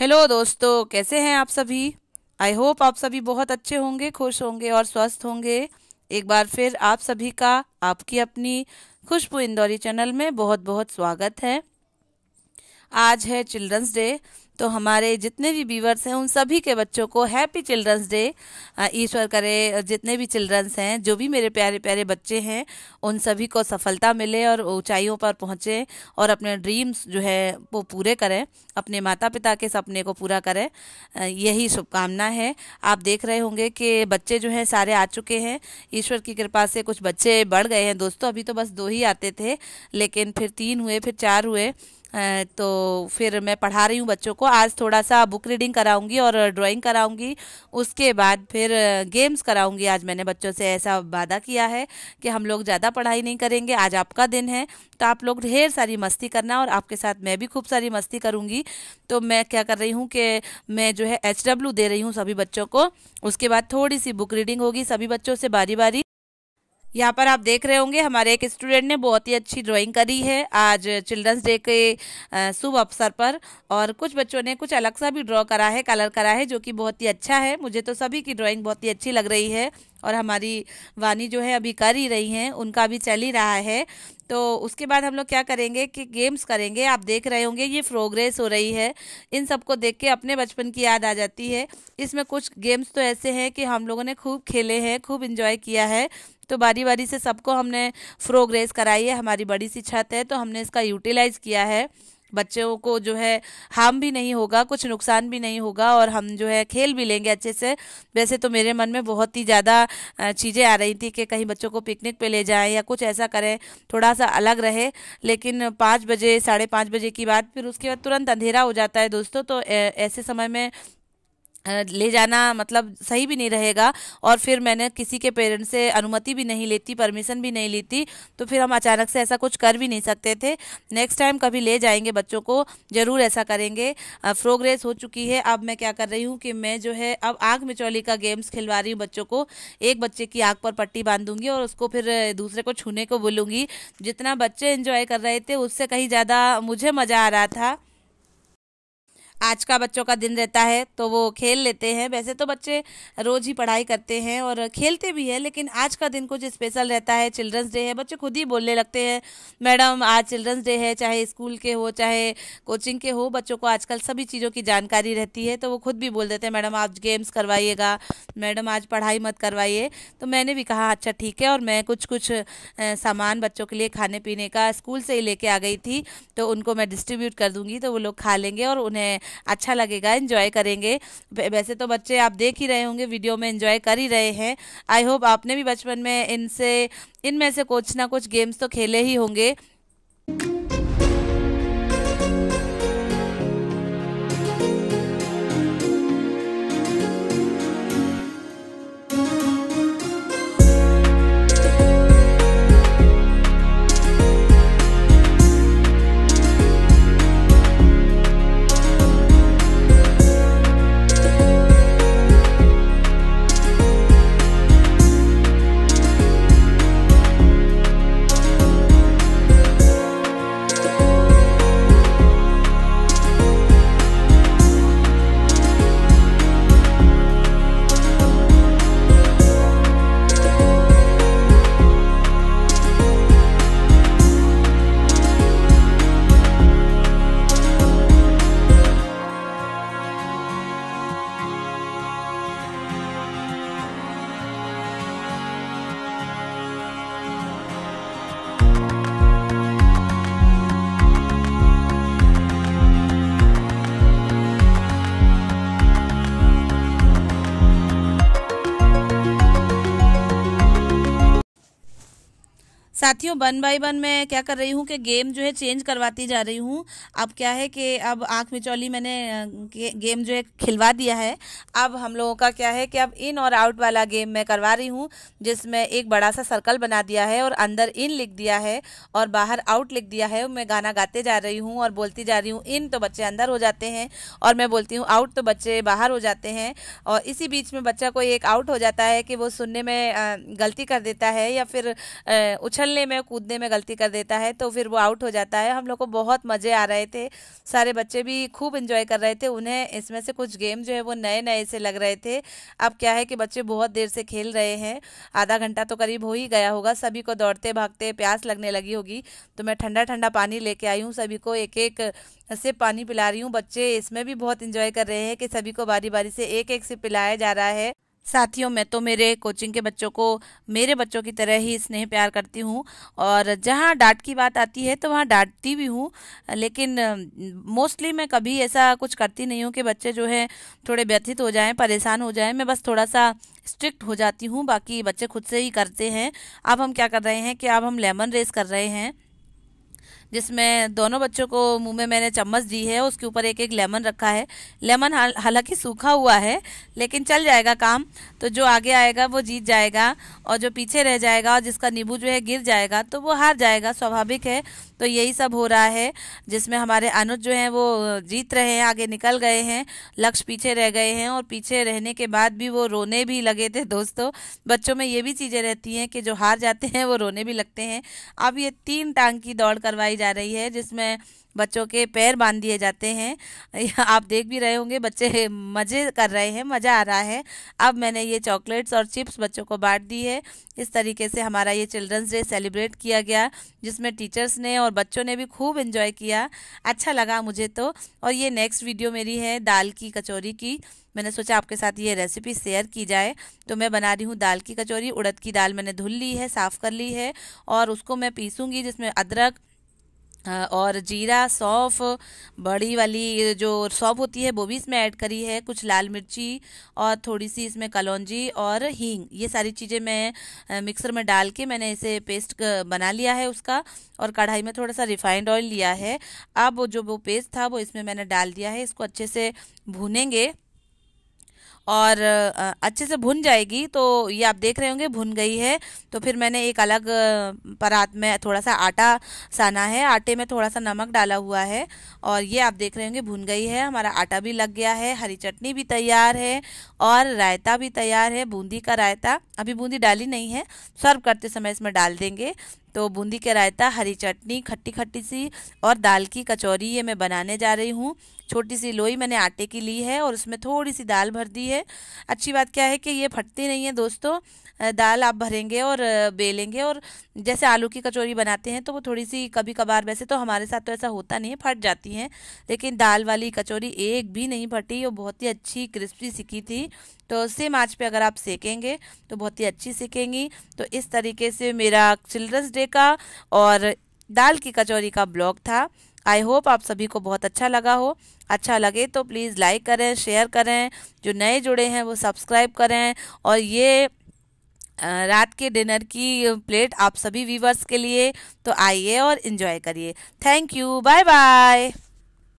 hello दोस्तों कैसे हैं आप सभी आई होप आप सभी बहुत अच्छे होंगे खुश होंगे और स्वस्थ होंगे एक बार फिर आप सभी का आपकी अपनी खुशबू इंदौरी चैनल में बहुत बहुत स्वागत है आज है चिल्ड्रंस डे तो हमारे जितने भी व्यूवर्स हैं उन सभी के बच्चों को हैप्पी चिल्ड्रंस डे ईश्वर करे जितने भी चिल्ड्रंस हैं जो भी मेरे प्यारे प्यारे बच्चे हैं उन सभी को सफलता मिले और ऊंचाइयों पर पहुंचे और अपने ड्रीम्स जो है वो पूरे करें अपने माता पिता के सपने को पूरा करें यही शुभकामना है आप देख रहे होंगे कि बच्चे जो हैं सारे आ चुके हैं ईश्वर की कृपा से कुछ बच्चे बढ़ गए हैं दोस्तों अभी तो बस दो ही आते थे लेकिन फिर तीन हुए फिर चार हुए तो फिर मैं पढ़ा रही हूँ बच्चों को आज थोड़ा सा बुक रीडिंग कराऊँगी और ड्राइंग कराऊँगी उसके बाद फिर गेम्स कराऊँगी आज मैंने बच्चों से ऐसा वादा किया है कि हम लोग ज़्यादा पढ़ाई नहीं करेंगे आज आपका दिन है तो आप लोग ढेर सारी मस्ती करना और आपके साथ मैं भी खूब सारी मस्ती करूँगी तो मैं क्या कर रही हूँ कि मैं जो है एच दे रही हूँ सभी बच्चों को उसके बाद थोड़ी सी बुक रीडिंग होगी सभी बच्चों से बारी बारी यहाँ पर आप देख रहे होंगे हमारे एक स्टूडेंट ने बहुत ही अच्छी ड्राइंग करी है आज चिल्ड्रंस डे के शुभ अवसर पर और कुछ बच्चों ने कुछ अलग सा भी ड्रॉ करा है कलर करा है जो कि बहुत ही अच्छा है मुझे तो सभी की ड्राइंग बहुत ही अच्छी लग रही है और हमारी वानी जो है अभी कर ही रही हैं उनका भी चल ही रहा है तो उसके बाद हम लोग क्या करेंगे कि गेम्स करेंगे आप देख रहे होंगे ये प्रोग्रेस हो रही है इन सबको देख के अपने बचपन की याद आ जाती है इसमें कुछ गेम्स तो ऐसे हैं कि हम लोगों ने खूब खेले हैं खूब इन्जॉय किया है तो बारी बारी से सबको हमने प्रोग्रेस कराई है हमारी बड़ी सी छत है तो हमने इसका यूटिलाइज़ किया है बच्चों को जो है हार्म भी नहीं होगा कुछ नुकसान भी नहीं होगा और हम जो है खेल भी लेंगे अच्छे से वैसे तो मेरे मन में बहुत ही ज़्यादा चीज़ें आ रही थी कि कहीं बच्चों को पिकनिक पे ले जाएं या कुछ ऐसा करें थोड़ा सा अलग रहे लेकिन पाँच बजे साढ़े पाँच बजे की बात फिर उसके बाद तुरंत अंधेरा हो जाता है दोस्तों तो ऐसे समय में ले जाना मतलब सही भी नहीं रहेगा और फिर मैंने किसी के पेरेंट्स से अनुमति भी नहीं लेती परमिशन भी नहीं लेती तो फिर हम अचानक से ऐसा कुछ कर भी नहीं सकते थे नेक्स्ट टाइम कभी ले जाएंगे बच्चों को ज़रूर ऐसा करेंगे प्रोग्रेस हो चुकी है अब मैं क्या कर रही हूँ कि मैं जो है अब आग मिचौली का गेम्स खिलवा रही हूँ बच्चों को एक बच्चे की आग पर पट्टी बांधूंगी और उसको फिर दूसरे को छूने को बोलूँगी जितना बच्चे इन्जॉय कर रहे थे उससे कहीं ज़्यादा मुझे मज़ा आ रहा था आज का बच्चों का दिन रहता है तो वो खेल लेते हैं वैसे तो बच्चे रोज़ ही पढ़ाई करते हैं और खेलते भी हैं लेकिन आज का दिन कुछ स्पेशल रहता है चिल्ड्रंस डे है बच्चे खुद ही बोलने लगते हैं मैडम आज चिल्ड्रंस डे है चाहे स्कूल के हो चाहे कोचिंग के हो बच्चों को आजकल सभी चीज़ों की जानकारी रहती है तो वो खुद भी बोल देते हैं मैडम आप गेम्स करवाइएगा मैडम आज पढ़ाई मत करवाइए तो मैंने भी कहा अच्छा ठीक है और मैं कुछ कुछ सामान बच्चों के लिए खाने पीने का स्कूल से ही लेके आ गई थी तो उनको मैं डिस्ट्रीब्यूट कर दूँगी तो वो लोग खा लेंगे और उन्हें अच्छा लगेगा इन्जॉय करेंगे वैसे तो बच्चे आप देख ही रहे होंगे वीडियो में इन्जॉय कर ही रहे हैं आई होप आपने भी बचपन में इनसे इनमें से कुछ ना कुछ गेम्स तो खेले ही होंगे साथियों वन बाई वन मैं क्या कर रही हूँ कि गेम जो है चेंज करवाती जा रही हूँ अब क्या है कि अब आँख मिचौली मैंने गेम जो है खिलवा दिया है अब हम लोगों का क्या है कि अब इन और आउट वाला गेम मैं करवा रही हूँ जिसमें एक बड़ा सा सर्कल बना दिया है और अंदर इन लिख दिया है और बाहर आउट लिख दिया है मैं गाना गाते जा रही हूँ और बोलती जा रही हूँ इन तो बच्चे अंदर हो जाते हैं और मैं बोलती हूँ आउट तो बच्चे बाहर हो जाते हैं और इसी बीच में बच्चा कोई एक आउट हो जाता है कि वो सुनने में गलती कर देता है या फिर उछल खेलने में कूदने में गलती कर देता है तो फिर वो आउट हो जाता है हम लोग को बहुत मज़े आ रहे थे सारे बच्चे भी खूब इन्जॉय कर रहे थे उन्हें इसमें से कुछ गेम जो है वो नए नए से लग रहे थे अब क्या है कि बच्चे बहुत देर से खेल रहे हैं आधा घंटा तो करीब हो ही गया होगा सभी को दौड़ते भागते प्यास लगने लगी होगी तो मैं ठंडा ठंडा पानी लेके आई हूँ सभी को एक एक से पानी पिला रही हूँ बच्चे इसमें भी बहुत इंजॉय कर रहे हैं कि सभी को बारी बारी से एक एक से पिलाया जा रहा है साथियों मैं तो मेरे कोचिंग के बच्चों को मेरे बच्चों की तरह ही स्नेह प्यार करती हूँ और जहाँ डांट की बात आती है तो वहाँ डांटती भी हूँ लेकिन मोस्टली मैं कभी ऐसा कुछ करती नहीं हूँ कि बच्चे जो है थोड़े व्यथित हो जाएं परेशान हो जाएं मैं बस थोड़ा सा स्ट्रिक्ट हो जाती हूँ बाकी बच्चे खुद से ही करते हैं अब हम क्या कर रहे हैं कि अब हम लेमन रेस कर रहे हैं जिसमें दोनों बच्चों को मुंह में मैंने चम्मच दी है उसके ऊपर एक एक लेमन रखा है लेमन हालांकि सूखा हुआ है लेकिन चल जाएगा काम तो जो आगे आएगा वो जीत जाएगा और जो पीछे रह जाएगा और जिसका नींबू जो है गिर जाएगा तो वो हार जाएगा स्वाभाविक है तो यही सब हो रहा है जिसमें हमारे अनुज जो हैं वो जीत रहे हैं आगे निकल गए हैं लक्ष्य पीछे रह गए हैं और पीछे रहने के बाद भी वो रोने भी लगे थे दोस्तों बच्चों में ये भी चीज़ें रहती हैं कि जो हार जाते हैं वो रोने भी लगते हैं अब ये तीन टांग की दौड़ करवाई करवाई जा रही है जिसमें बच्चों के पैर बांध दिए जाते हैं आप देख भी रहे होंगे बच्चे मज़े कर रहे हैं मज़ा आ रहा है अब मैंने ये चॉकलेट्स और चिप्स बच्चों को बांट दी है इस तरीके से हमारा ये चिल्ड्रंस डे सेलिब्रेट किया गया जिसमें टीचर्स ने और बच्चों ने भी खूब इन्जॉय किया अच्छा लगा मुझे तो और ये नेक्स्ट वीडियो मेरी है दाल की कचौरी की मैंने सोचा आपके साथ ये रेसिपी शेयर की जाए तो मैं बना रही हूँ दाल की कचौरी उड़द की दाल मैंने धुल ली है साफ़ कर ली है और उसको मैं पीसूँगी जिसमें अदरक और जीरा सौफ बड़ी वाली जो सौफ होती है वो भी इसमें ऐड करी है कुछ लाल मिर्ची और थोड़ी सी इसमें कलौंजी और हींग ये सारी चीज़ें मैं मिक्सर में डाल के मैंने इसे पेस्ट बना लिया है उसका और कढ़ाई में थोड़ा सा रिफाइंड ऑयल लिया है अब जो वो पेस्ट था वो इसमें मैंने डाल दिया है इसको अच्छे से भूनेंगे और अच्छे से भुन जाएगी तो ये आप देख रहे होंगे भुन गई है तो फिर मैंने एक अलग परात में थोड़ा सा आटा साना है आटे में थोड़ा सा नमक डाला हुआ है और ये आप देख रहे होंगे भुन गई है हमारा आटा भी लग गया है हरी चटनी भी तैयार है और रायता भी तैयार है बूंदी का रायता अभी बूंदी डाली नहीं है सर्व करते समय इसमें डाल देंगे तो बूंदी के रायता हरी चटनी खट्टी खट्टी सी और दाल की कचौरी ये मैं बनाने जा रही हूँ छोटी सी लोई मैंने आटे की ली है और उसमें थोड़ी सी दाल भर दी है अच्छी बात क्या है कि ये फटती नहीं है दोस्तों दाल आप भरेंगे और बेलेंगे और जैसे आलू की कचौरी बनाते हैं तो वो थोड़ी सी कभी कभार वैसे तो हमारे साथ तो ऐसा होता नहीं है फट जाती हैं लेकिन दाल वाली कचौरी एक भी नहीं फटी वो बहुत ही अच्छी क्रिस्पी सीखी थी तो सेम आँच पे अगर आप सेकेंगे तो बहुत ही अच्छी सीखेंगी तो इस तरीके से मेरा चिल्ड्रंस डे का और दाल की कचौरी का ब्लॉग था आई होप आप सभी को बहुत अच्छा लगा हो अच्छा लगे तो प्लीज़ लाइक करें शेयर करें जो नए जुड़े हैं वो सब्सक्राइब करें और ये रात के डिनर की प्लेट आप सभी व्यूवर्स के लिए तो आइए और इन्जॉय करिए थैंक यू बाय बाय